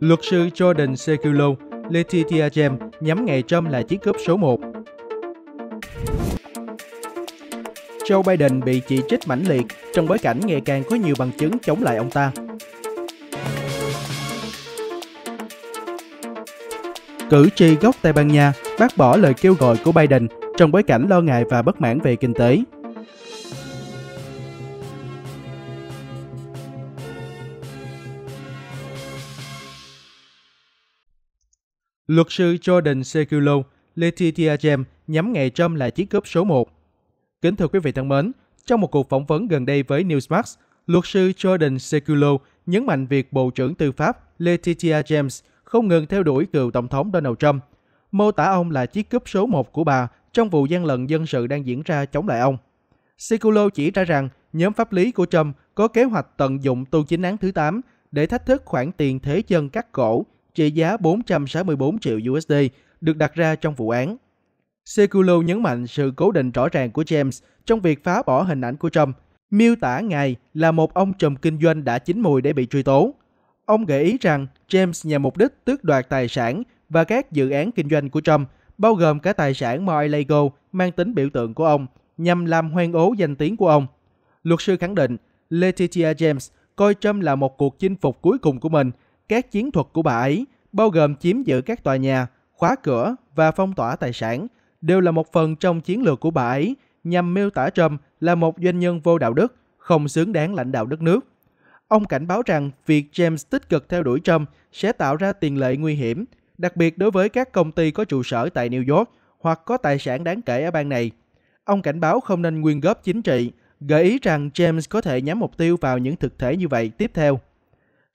Luật sư Jordan Seculo, Letitia James nhắm ngày Trump là chiếc cướp số 1. Joe Biden bị chỉ trích mãnh liệt trong bối cảnh ngày càng có nhiều bằng chứng chống lại ông ta. Cử tri gốc Tây Ban Nha bác bỏ lời kêu gọi của Biden trong bối cảnh lo ngại và bất mãn về kinh tế. Luật sư Jordan Seculo, Letitia James nhắm ngày Trump là chiếc cướp số 1. Kính thưa quý vị thân mến, trong một cuộc phỏng vấn gần đây với Newsmax, luật sư Jordan Seculo nhấn mạnh việc Bộ trưởng Tư pháp Letitia James không ngừng theo đuổi cựu Tổng thống Donald Trump, mô tả ông là chiếc cướp số 1 của bà trong vụ gian lận dân sự đang diễn ra chống lại ông. Seculo chỉ ra rằng nhóm pháp lý của Trump có kế hoạch tận dụng tu chính án thứ 8 để thách thức khoản tiền thế chân cắt cổ trị giá 464 triệu USD được đặt ra trong vụ án. Seculo nhấn mạnh sự cố định rõ ràng của James trong việc phá bỏ hình ảnh của Trump, miêu tả ngài là một ông trùm kinh doanh đã chín mùi để bị truy tố. Ông gợi ý rằng James nhằm mục đích tước đoạt tài sản và các dự án kinh doanh của Trump, bao gồm cả tài sản Mar-a-Lago mang tính biểu tượng của ông, nhằm làm hoang ố danh tiếng của ông. Luật sư khẳng định, Letitia James coi Trump là một cuộc chinh phục cuối cùng của mình, các chiến thuật của bà ấy bao gồm chiếm giữ các tòa nhà, khóa cửa và phong tỏa tài sản, đều là một phần trong chiến lược của bà ấy nhằm miêu tả Trump là một doanh nhân vô đạo đức, không xứng đáng lãnh đạo đất nước. Ông cảnh báo rằng việc James tích cực theo đuổi Trump sẽ tạo ra tiền lệ nguy hiểm, đặc biệt đối với các công ty có trụ sở tại New York hoặc có tài sản đáng kể ở bang này. Ông cảnh báo không nên quyên góp chính trị, gợi ý rằng James có thể nhắm mục tiêu vào những thực thể như vậy tiếp theo.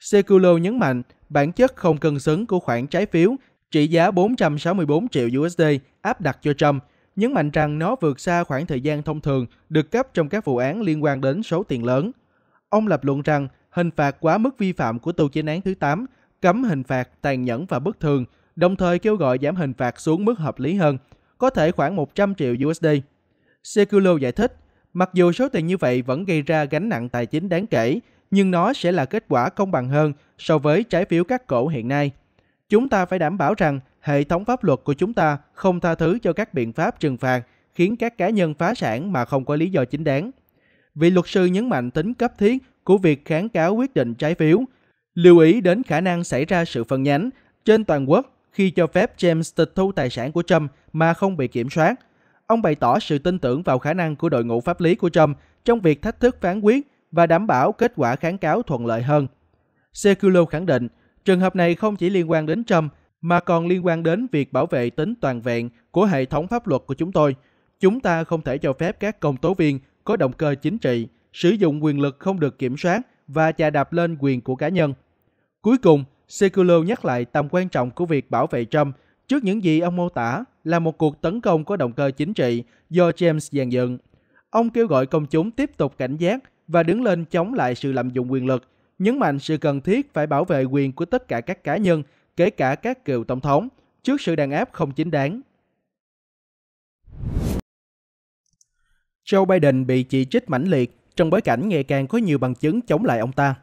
Seculo nhấn mạnh bản chất không cân xứng của khoản trái phiếu trị giá 464 triệu USD áp đặt cho Trump, nhấn mạnh rằng nó vượt xa khoảng thời gian thông thường được cấp trong các vụ án liên quan đến số tiền lớn. Ông lập luận rằng hình phạt quá mức vi phạm của tù chính án thứ 8 cấm hình phạt tàn nhẫn và bất thường, đồng thời kêu gọi giảm hình phạt xuống mức hợp lý hơn, có thể khoảng 100 triệu USD. Seculo giải thích, mặc dù số tiền như vậy vẫn gây ra gánh nặng tài chính đáng kể nhưng nó sẽ là kết quả công bằng hơn so với trái phiếu các cổ hiện nay. Chúng ta phải đảm bảo rằng hệ thống pháp luật của chúng ta không tha thứ cho các biện pháp trừng phạt khiến các cá nhân phá sản mà không có lý do chính đáng. Vị luật sư nhấn mạnh tính cấp thiết của việc kháng cáo quyết định trái phiếu, lưu ý đến khả năng xảy ra sự phân nhánh trên toàn quốc khi cho phép James tịch thu tài sản của Trump mà không bị kiểm soát. Ông bày tỏ sự tin tưởng vào khả năng của đội ngũ pháp lý của Trump trong việc thách thức phán quyết và đảm bảo kết quả kháng cáo thuận lợi hơn. Seculo khẳng định, trường hợp này không chỉ liên quan đến Trump mà còn liên quan đến việc bảo vệ tính toàn vẹn của hệ thống pháp luật của chúng tôi. Chúng ta không thể cho phép các công tố viên có động cơ chính trị, sử dụng quyền lực không được kiểm soát và chà đạp lên quyền của cá nhân. Cuối cùng, Seculo nhắc lại tầm quan trọng của việc bảo vệ Trump trước những gì ông mô tả là một cuộc tấn công có động cơ chính trị do James dàn dựng. Ông kêu gọi công chúng tiếp tục cảnh giác và đứng lên chống lại sự lạm dụng quyền lực, nhấn mạnh sự cần thiết phải bảo vệ quyền của tất cả các cá nhân, kể cả các cựu tổng thống, trước sự đàn áp không chính đáng. Joe Biden bị chỉ trích mãnh liệt trong bối cảnh ngày càng có nhiều bằng chứng chống lại ông ta.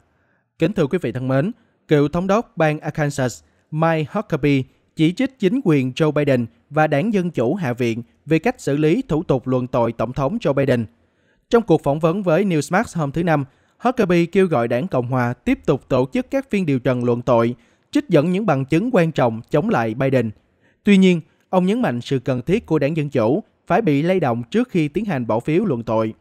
Kính thưa quý vị thân mến, cựu thống đốc bang Arkansas Mike Huckabee chỉ trích chính quyền Joe Biden và đảng Dân Chủ Hạ viện về cách xử lý thủ tục luận tội Tổng thống Joe Biden – trong cuộc phỏng vấn với Newsmax hôm thứ Năm, Huckabee kêu gọi đảng Cộng Hòa tiếp tục tổ chức các phiên điều trần luận tội, trích dẫn những bằng chứng quan trọng chống lại Biden. Tuy nhiên, ông nhấn mạnh sự cần thiết của đảng Dân Chủ phải bị lay động trước khi tiến hành bỏ phiếu luận tội.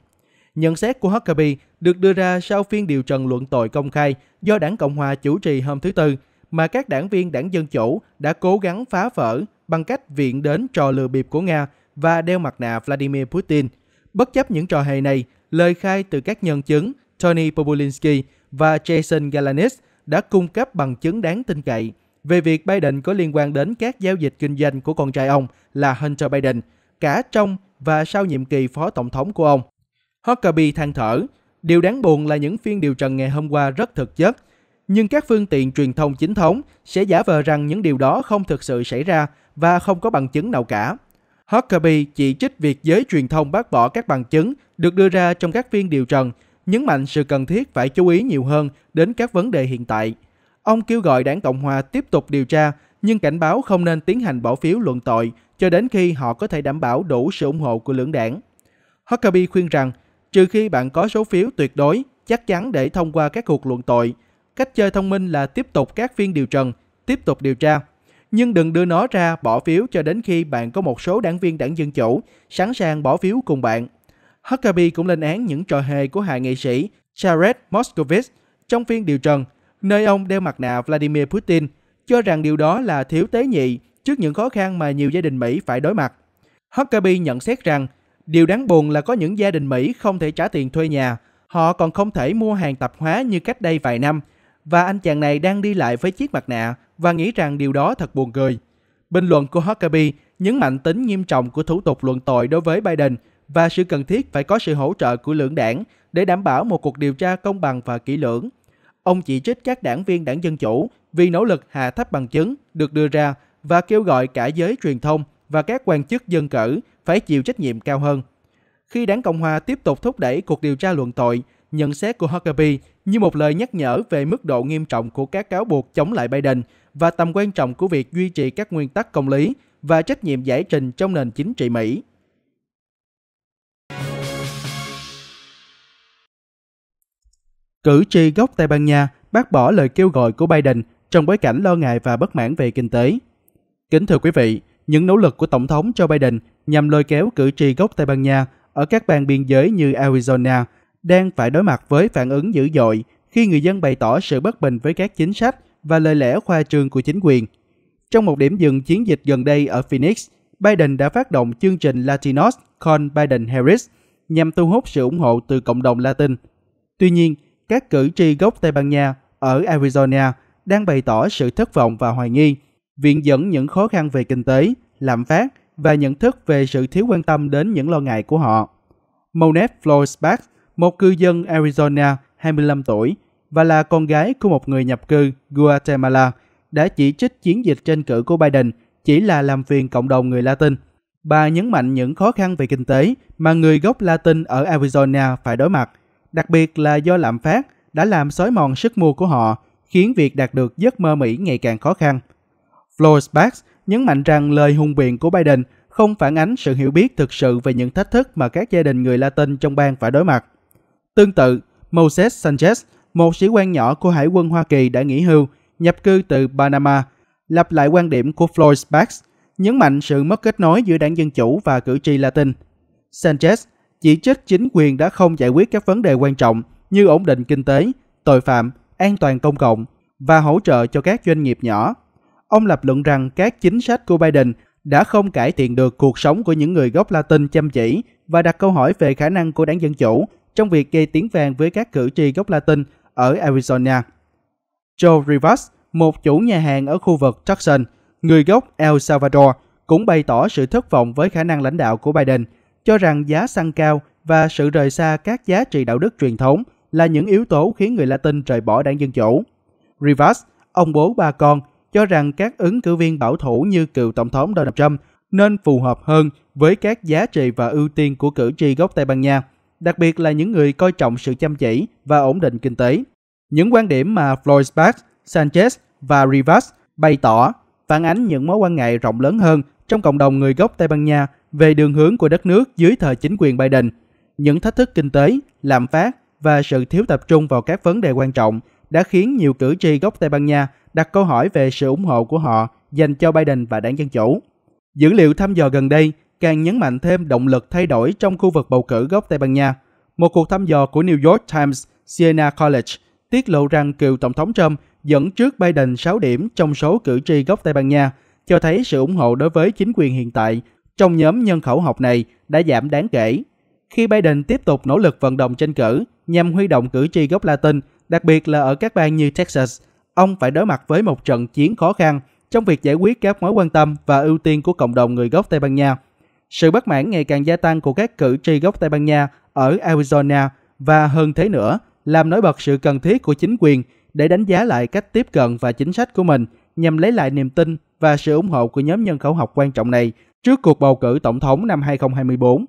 Nhận xét của Huckabee được đưa ra sau phiên điều trần luận tội công khai do đảng Cộng Hòa chủ trì hôm thứ Tư, mà các đảng viên đảng Dân Chủ đã cố gắng phá vỡ bằng cách viện đến trò lừa bịp của Nga và đeo mặt nạ Vladimir Putin – Bất chấp những trò hề này, lời khai từ các nhân chứng Tony Populinski và Jason Galanis đã cung cấp bằng chứng đáng tin cậy về việc Biden có liên quan đến các giao dịch kinh doanh của con trai ông là Hunter Biden, cả trong và sau nhiệm kỳ phó tổng thống của ông. Huckabee than thở, điều đáng buồn là những phiên điều trần ngày hôm qua rất thực chất, nhưng các phương tiện truyền thông chính thống sẽ giả vờ rằng những điều đó không thực sự xảy ra và không có bằng chứng nào cả. Huckabee chỉ trích việc giới truyền thông bác bỏ các bằng chứng được đưa ra trong các phiên điều trần, nhấn mạnh sự cần thiết phải chú ý nhiều hơn đến các vấn đề hiện tại. Ông kêu gọi đảng Cộng hòa tiếp tục điều tra, nhưng cảnh báo không nên tiến hành bỏ phiếu luận tội cho đến khi họ có thể đảm bảo đủ sự ủng hộ của lưỡng đảng. Huckabee khuyên rằng, trừ khi bạn có số phiếu tuyệt đối, chắc chắn để thông qua các cuộc luận tội, cách chơi thông minh là tiếp tục các phiên điều trần, tiếp tục điều tra nhưng đừng đưa nó ra bỏ phiếu cho đến khi bạn có một số đảng viên đảng Dân Chủ sẵn sàng bỏ phiếu cùng bạn. Huckabee cũng lên án những trò hề của hạ nghị sĩ Jared Moscovitz trong phiên điều trần, nơi ông đeo mặt nạ Vladimir Putin, cho rằng điều đó là thiếu tế nhị trước những khó khăn mà nhiều gia đình Mỹ phải đối mặt. Huckabee nhận xét rằng, điều đáng buồn là có những gia đình Mỹ không thể trả tiền thuê nhà, họ còn không thể mua hàng tạp hóa như cách đây vài năm, và anh chàng này đang đi lại với chiếc mặt nạ và nghĩ rằng điều đó thật buồn cười. Bình luận của Huckabee nhấn mạnh tính nghiêm trọng của thủ tục luận tội đối với Biden và sự cần thiết phải có sự hỗ trợ của lưỡng đảng để đảm bảo một cuộc điều tra công bằng và kỹ lưỡng. Ông chỉ trích các đảng viên đảng Dân Chủ vì nỗ lực hạ thấp bằng chứng được đưa ra và kêu gọi cả giới truyền thông và các quan chức dân cử phải chịu trách nhiệm cao hơn. Khi đảng Cộng Hòa tiếp tục thúc đẩy cuộc điều tra luận tội, nhận xét của Huckabee như một lời nhắc nhở về mức độ nghiêm trọng của các cáo buộc chống lại Biden và tầm quan trọng của việc duy trì các nguyên tắc công lý và trách nhiệm giải trình trong nền chính trị Mỹ. Cử tri gốc Tây Ban Nha bác bỏ lời kêu gọi của Biden trong bối cảnh lo ngại và bất mãn về kinh tế. Kính thưa quý vị, những nỗ lực của Tổng thống Joe Biden nhằm lôi kéo cử tri gốc Tây Ban Nha ở các bang biên giới như Arizona đang phải đối mặt với phản ứng dữ dội khi người dân bày tỏ sự bất bình với các chính sách và lời lẽ khoa trương của chính quyền. Trong một điểm dừng chiến dịch gần đây ở Phoenix, Biden đã phát động chương trình Latinos Con Biden Harris nhằm thu hút sự ủng hộ từ cộng đồng Latin. Tuy nhiên, các cử tri gốc Tây Ban Nha ở Arizona đang bày tỏ sự thất vọng và hoài nghi, viện dẫn những khó khăn về kinh tế, lạm phát và nhận thức về sự thiếu quan tâm đến những lo ngại của họ. Monet Floresbach, một cư dân Arizona 25 tuổi, và là con gái của một người nhập cư Guatemala đã chỉ trích chiến dịch tranh cử của Biden chỉ là làm phiền cộng đồng người Latin. Bà nhấn mạnh những khó khăn về kinh tế mà người gốc Latin ở Arizona phải đối mặt, đặc biệt là do lạm phát đã làm xói mòn sức mua của họ, khiến việc đạt được giấc mơ Mỹ ngày càng khó khăn. Flores Bax nhấn mạnh rằng lời hùng biện của Biden không phản ánh sự hiểu biết thực sự về những thách thức mà các gia đình người Latin trong bang phải đối mặt. Tương tự, Moses Sanchez, một sĩ quan nhỏ của Hải quân Hoa Kỳ đã nghỉ hưu, nhập cư từ Panama, lặp lại quan điểm của Floyd Sparks, nhấn mạnh sự mất kết nối giữa đảng Dân Chủ và cử tri Latin. Sanchez chỉ trích chính quyền đã không giải quyết các vấn đề quan trọng như ổn định kinh tế, tội phạm, an toàn công cộng và hỗ trợ cho các doanh nghiệp nhỏ. Ông lập luận rằng các chính sách của Biden đã không cải thiện được cuộc sống của những người gốc Latin chăm chỉ và đặt câu hỏi về khả năng của đảng Dân Chủ trong việc gây tiếng vang với các cử tri gốc Latin ở Arizona. Joe Rivas, một chủ nhà hàng ở khu vực Tucson, người gốc El Salvador, cũng bày tỏ sự thất vọng với khả năng lãnh đạo của Biden, cho rằng giá xăng cao và sự rời xa các giá trị đạo đức truyền thống là những yếu tố khiến người Latin rời bỏ đảng Dân Chủ. Rivas, ông bố ba con, cho rằng các ứng cử viên bảo thủ như cựu Tổng thống Donald Trump nên phù hợp hơn với các giá trị và ưu tiên của cử tri gốc Tây Ban Nha – đặc biệt là những người coi trọng sự chăm chỉ và ổn định kinh tế. Những quan điểm mà Floyd Sanchez và Rivas bày tỏ phản ánh những mối quan ngại rộng lớn hơn trong cộng đồng người gốc Tây Ban Nha về đường hướng của đất nước dưới thời chính quyền Biden, những thách thức kinh tế, lạm phát và sự thiếu tập trung vào các vấn đề quan trọng đã khiến nhiều cử tri gốc Tây Ban Nha đặt câu hỏi về sự ủng hộ của họ dành cho Biden và đảng Dân Chủ. Dữ liệu thăm dò gần đây càng nhấn mạnh thêm động lực thay đổi trong khu vực bầu cử gốc Tây Ban Nha. Một cuộc thăm dò của New York Times Siena College tiết lộ rằng cựu Tổng thống Trump dẫn trước Biden 6 điểm trong số cử tri gốc Tây Ban Nha, cho thấy sự ủng hộ đối với chính quyền hiện tại trong nhóm nhân khẩu học này đã giảm đáng kể. Khi Biden tiếp tục nỗ lực vận động tranh cử nhằm huy động cử tri gốc Latin, đặc biệt là ở các bang như Texas, ông phải đối mặt với một trận chiến khó khăn trong việc giải quyết các mối quan tâm và ưu tiên của cộng đồng người gốc Tây Ban Nha – sự bất mãn ngày càng gia tăng của các cử tri gốc Tây Ban Nha ở Arizona và hơn thế nữa, làm nổi bật sự cần thiết của chính quyền để đánh giá lại cách tiếp cận và chính sách của mình nhằm lấy lại niềm tin và sự ủng hộ của nhóm nhân khẩu học quan trọng này trước cuộc bầu cử tổng thống năm 2024.